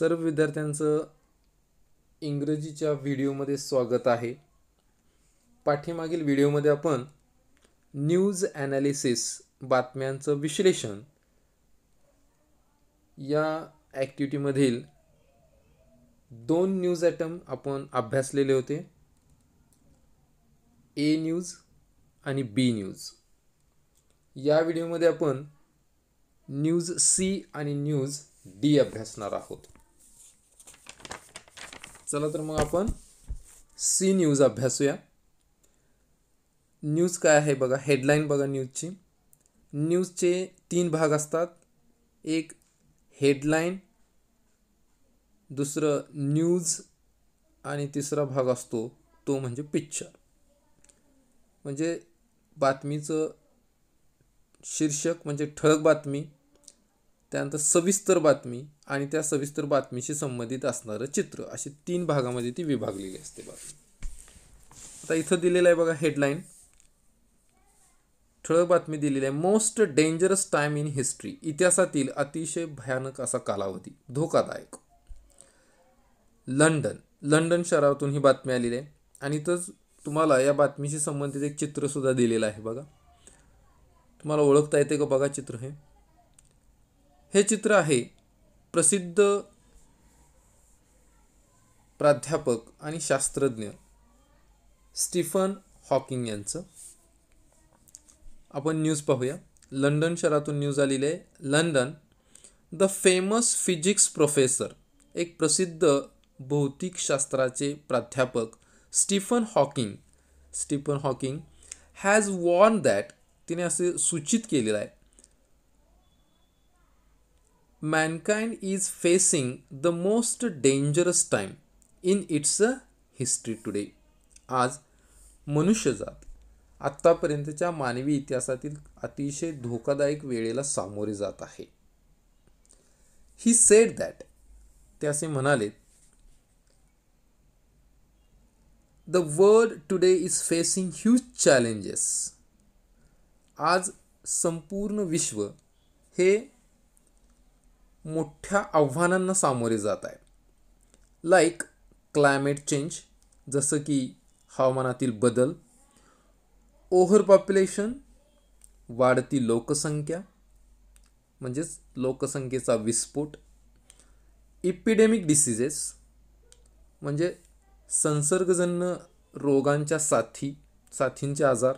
सर्व विद्यार्थ्यांचं इंग्रजीच्या व्हिडिओमध्ये स्वागत आहे पाठीमागील व्हिडिओमध्ये आपण न्यूज ॲनालिसिस बातम्यांचं विश्लेषण या ॲक्टिव्हिटीमधील दोन न्यूज ॲटम आपण अभ्यासलेले होते ए न्यूज आणि बी न्यूज या व्हिडिओमध्ये आपण न्यूज सी आणि न्यूज डी अभ्यासणार आहोत चला तर मग आपण सी न्यूज अभ्यासूया न्यूज काय आहे बघा हेडलाईन बघा न्यूजची न्यूजचे तीन भाग असतात एक हेडलाईन दुसरं न्यूज आणि तिसरा भाग असतो तो म्हणजे पिक्चर म्हणजे बातमीचं शीर्षक म्हणजे ठळक बातमी त्यानंतर सविस्तर बातमी आणि त्या सविस्तर बातमीशी संबंधित असणारं चित्र असे तीन भागामध्ये ती विभागलेली असते बातमी आता इथं दिलेलं आहे बघा हेडलाईन ठळक बातमी दिलेली आहे most dangerous time in history इतिहासातील अतिशय भयानक असा कालावधी धोकादायक लंडन लंडन शहरातून ही बातमी आलेली आहे आणि इथंच तुम्हाला या बातमीशी संबंधित एक चित्रसुद्धा दिलेलं आहे बघा तुम्हाला ओळखता येते का बघा चित्र हे हे चित्र आहे प्रसिद्ध प्राध्यापक आणि शास्त्रज्ञ स्टीफन हॉकिंग यांचं आपण न्यूज पाहूया लंडन शहरातून न्यूज आलेली आहे London the famous physics professor एक प्रसिद्ध भौतिकशास्त्राचे प्राध्यापक Stephen Hawking Stephen Hawking has warned that तिने असे सूचित केलेलं आहे mankind is facing the most dangerous time in its history uh, today आज मनुष्य जात आत्तापर्यंतच्या मानवी इतिहासातील अतिशय धोकादायक वेळेला सामोरे जात आहे ही सेड दॅट ते असे म्हणाले the world today is facing huge challenges आज संपूर्ण विश्व हे मोठ्या आव्हानांना सामोरे जात आहे लाईक क्लायमेट चेंज जसं की हवामानातील बदल ओव्हर पॉप्युलेशन वाढती लोकसंख्या म्हणजेच लोकसंख्येचा विस्फोट इपिडेमिक डिसिजेस म्हणजे संसर्गजन्य रोगांच्या साथी साथींचे आजार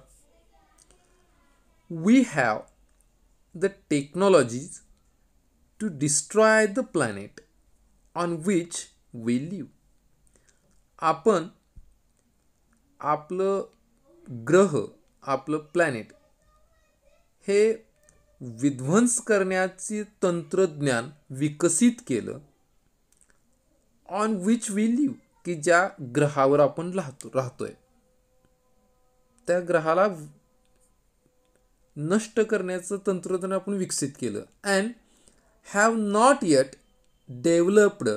we have the technologies to destroy the planet on which we live आपण आपलं ग्रह आपलं प्लॅनेट हे विध्वंस करण्याचे तंत्रज्ञान विकसित केलं ऑन विच वी लिव्ह की ज्या ग्रहावर आपण राहतो राहतोय त्या ग्रहाला नष्ट करण्याचं तंत्रज्ञान आपण विकसित केलं and have not yet developed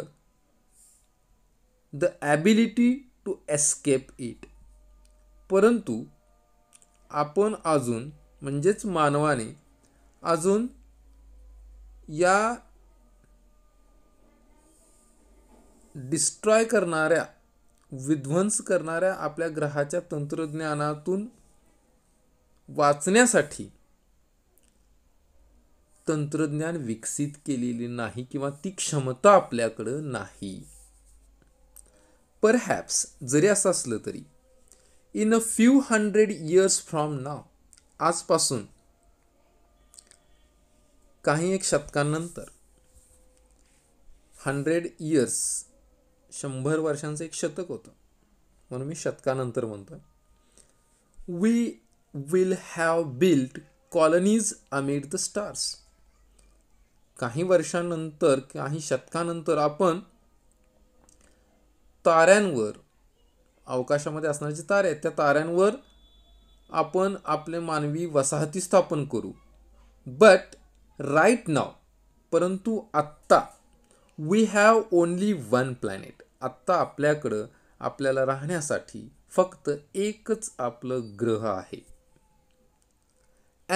the ability to escape it परंतु आपण अजून म्हणजेच मानवाने अजून या डिस्ट्रॉय करणाऱ्या विध्वंस करणाऱ्या आपल्या ग्रहाच्या तंत्रज्ञानातून वाचण्यासाठी तंत्रज्ञान विकसित केलेली नाही किंवा ती क्षमता आपल्याकडं नाही परहॅप्स जरी असं असलं तरी in a few hundred years from now आजपासून काही एक शतकानंतर हंड्रेड इयर्स शंभर वर्षांचं एक शतक होतं म्हणून मी शतकानंतर म्हणतो we will have built colonies amid the stars काही वर्षांनंतर काही शतकानंतर आपण ताऱ्यांवर अवकाशामध्ये असणारे जे तारे आहेत त्या ताऱ्यांवर आपण आपले मानवी वसाहती स्थापन करू बट राईट नाव परंतु आत्ता we have only one planet आत्ता आपल्याकडं आपल्याला राहण्यासाठी फक्त एकच आपलं ग्रह आहे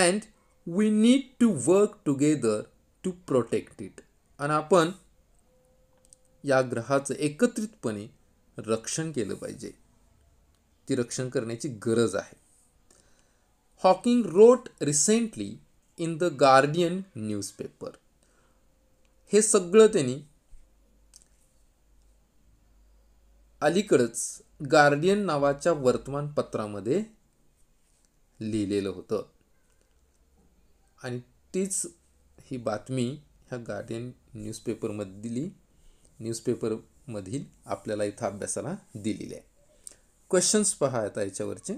and we need to work together to protect it आणि आपण या ग्रहाचं एकत्रितपणे रक्षण केलं पाहिजे ती रक्षण करण्याची गरज आहे Hawking wrote recently in the Guardian newspaper हे सगळं त्यांनी अलीकडंच गार्डियन नावाच्या वर्तमानपत्रामध्ये लिहिलेलं होतं आणि तीच ही बातमी ह्या गार्डियन न्यूजपेपरमध्ये दिली न्यूजपेपरमधील आपल्याला इथं अभ्यासाला दिलेली आहे क्वेश्चन्स पहा आता याच्यावरचे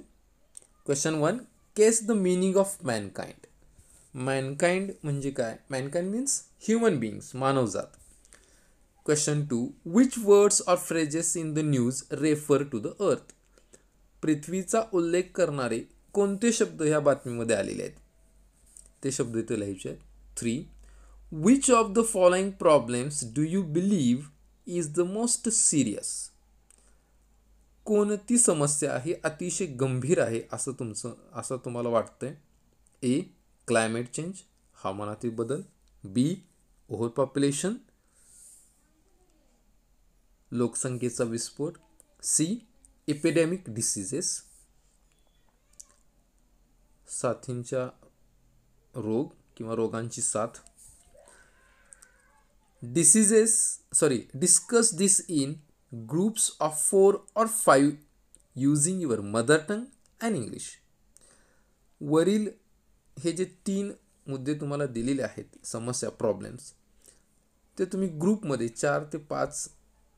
question one case the meaning of mankind mankind म्हणजे काय मॅनकाइंड मीन्स ह्युमन बिईंग्स मानवजात question two which words or phrases in the news refer to the earth पृथ्वीचा उल्लेख करणारे कोणते शब्द ह्या बातमीमध्ये आलेले आहेत ते शब्द इथे लिहायचे आहेत 3 Which of the following problems do you believe is the most serious कोणती समस्या आहे अतिशय गंभीर आहे असं तुमचं असं तुम्हाला वाटतंय ए क्लायमेट चेंज हवामानातील बदल बी ओव्हर पॉप्युलेशन लोकसंख्येचा विस्फोट सी एपिडेमिक डिसिजेस साथींच्या रोग किंवा रोगांची साथ diseases sorry discuss this in groups of four or five using your mother tongue and English वरील हे जे तीन मुद्दे तुम्हाला दिलेले आहेत समस्या प्रॉब्लेम्स ते तुम्ही ग्रुपमध्ये चार ते पाच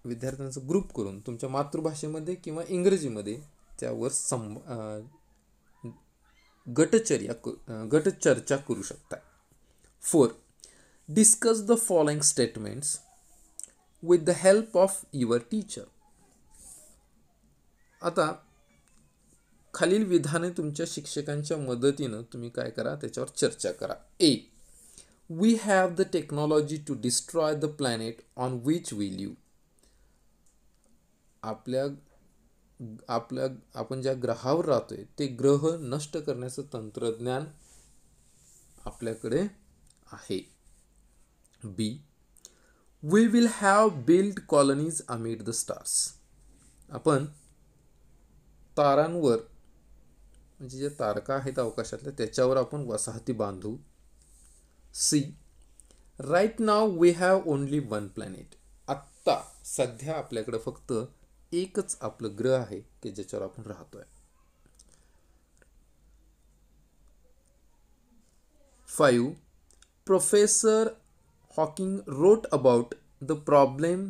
विद्यार्थ्यांचं ग्रुप करून तुमच्या मातृभाषेमध्ये किंवा इंग्रजीमध्ये त्यावर सं गटचर्या गटचर्चा करू शकता for discuss the following statements with the help of your teacher आता खालील विधाने तुमच्या शिक्षकांच्या मदतीनं तुम्ही काय करा त्याच्यावर चर्चा करा A we have the technology to destroy the planet on which we live आपल्या आपल्या आपण ज्या ग्रहावर राहतोय ते ग्रह नष्ट करण्याचं तंत्रज्ञान आपल्याकडे आहे B we will have build colonies amid the stars आपण तारांवर म्हणजे ज्या तारका आहेत अवकाशातल्या त्याच्यावर आपण वसाहती बांधू C right now we have only one planet आत्ता सध्या आपल्याकडे फक्त एकच आपलं ग्रह आहे की ज्याच्यावर आपण राहतोय five professor Hawking wrote about the problem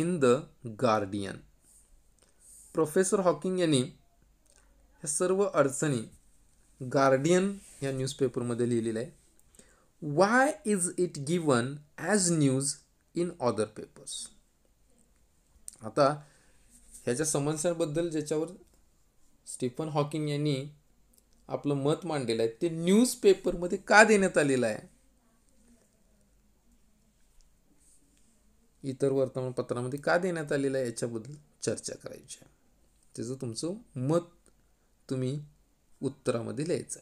in the Guardian professor Hawking यांनी ह्या सर्व अडचणी गार्डियन या न्यूजपेपरमध्ये लिहिलेलं आहे why is it given as news in other papers आता ह्याच्या समस्यांबद्दल ज्याच्यावर स्टीफन हॉकिंग यांनी आपलं मत मांडलेलं आहे ते न्यूजपेपरमध्ये का देण्यात आलेलं आहे इतर वर्तमानपत्रामध्ये का देण्यात आलेलं आहे याच्याबद्दल चर्चा करायची आहे त्याचं तुमचं मत तुम्ही उत्तरामध्ये लिहायचं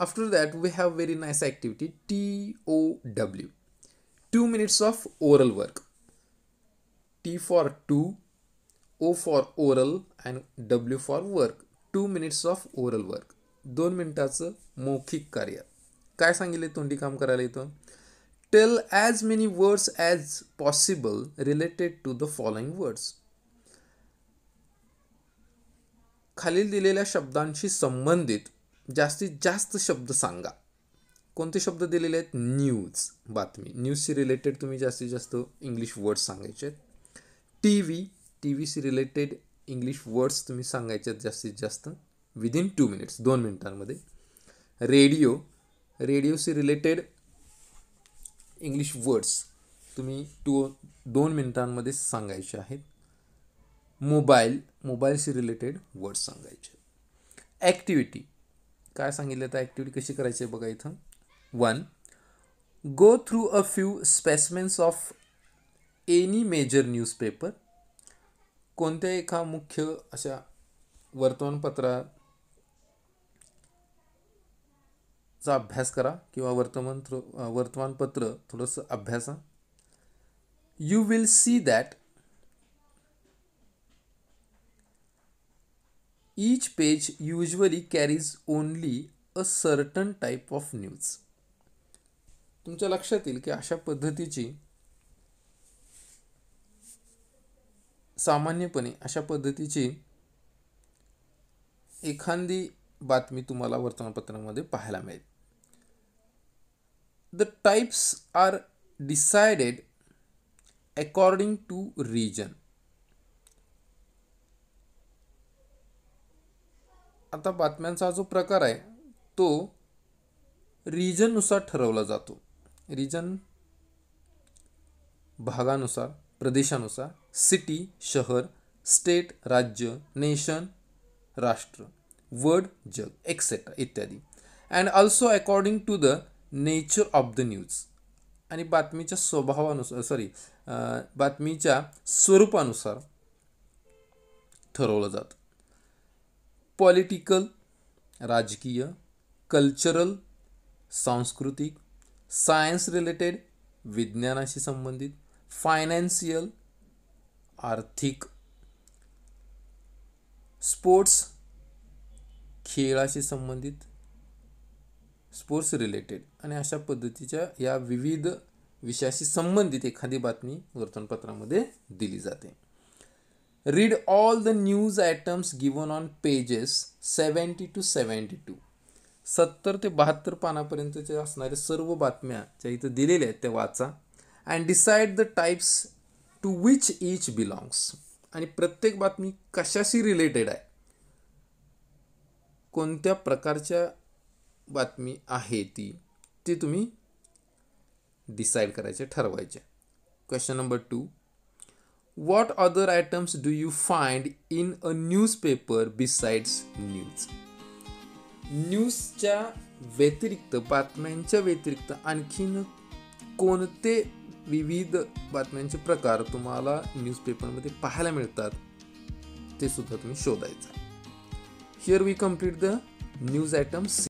after that we have very nice activity T O W two minutes of oral work T for two O for oral and W for work two minutes of oral work दोन मिनिटाचं मौखिक कार्य काय सांगितले तोंडी काम करायला येतं tell as many words as possible related to the following words खालील दिलेल्या शब्दांशी संबंधित जास्तीत जास्त शब्द सांगा कोणते शब्द दिलेले आहेत न्यूज बातमी न्यूजशी रिलेटेड तुम्ही जास्तीत जास्त इंग्लिश वर्ड्स सांगायचे आहेत T V T C related English words तुम्ही सांगायच्यात जास्तीत जास्त विदिन टू मिनिट्स दोन मिनिटांमध्ये रेडिओ रेडिओशी रिलेटेड इंग्लिश वर्ड्स तुम्ही टू दोन मिनिटांमध्ये सांगायचे आहेत मोबाईल मोबाईलशी रिलेटेड वर्ड्स सांगायचे ॲक्टिव्हिटी काय सांगितलं तर ॲक्टिव्हिटी कशी करायची आहे बघा इथं one go through a few specimens of any major newspaper कोणत्या एका मुख्य अशा वर्तमानपत्रात चा अभ्यास करा किंवा वर्तमान वर्तमानपत्र थोडंसं अभ्यासा you will see that each page usually carries only a certain type of news तुमच्या लक्षात येईल की अशा पद्धतीची सामान्यपणे अशा पद्धतीची एखादी बातमी तुम्हाला वर्तमानपत्रामध्ये पाहायला मिळेल the types are decided according to region आता बातम्यांचा जो प्रकार आहे तो रिजननुसार ठरवला जातो रिजन भागानुसार प्रदेशानुसार सिटी शहर स्टेट राज्य नेशन राष्ट्र वर्ड जग एक्सेट्रा इत्यादी and also according to the nature of the news आणि बातमीच्या स्वभावानुसार सॉरी बातमीच्या स्वरूपानुसार ठरवलं जातं पॉलिटिकल राजकीय कल्चरल सांस्कृतिक सायन्स रिलेटेड विज्ञानाशी संबंधित फायनान्शियल आर्थिक स्पोर्ट्स खेळाशी संबंधित स्पोर्ट्स रिलेटेड आणि अशा पद्धतीच्या या विविध विषयाशी संबंधित एखादी बातमी वर्तमानपत्रामध्ये दिली जाते read all the news items given on pages seventy two seventy two सत्तर ते बहात्तर पानापर्यंतच्या असणाऱ्या सर्व बातम्या ज्या इथं दिलेल्या आहेत त्या वाचा and decide the types to which each belongs आणि प्रत्येक बातमी कशाशी रिलेटेड आहे कोणत्या प्रकारच्या बातमी आहे ती ती तुम्ही डिसाईड करायचे ठरवायचे question number two what other items do you find in a newspaper besides news न्यूजच्या व्यतिरिक्त बातम्यांच्या व्यतिरिक्त आणखीन कोणते विविध बातम्यांचे प्रकार तुम्हाला न्यूजपेपरमध्ये पाहायला मिळतात ते सुद्धा तुम्ही शोधायचं here we complete the news items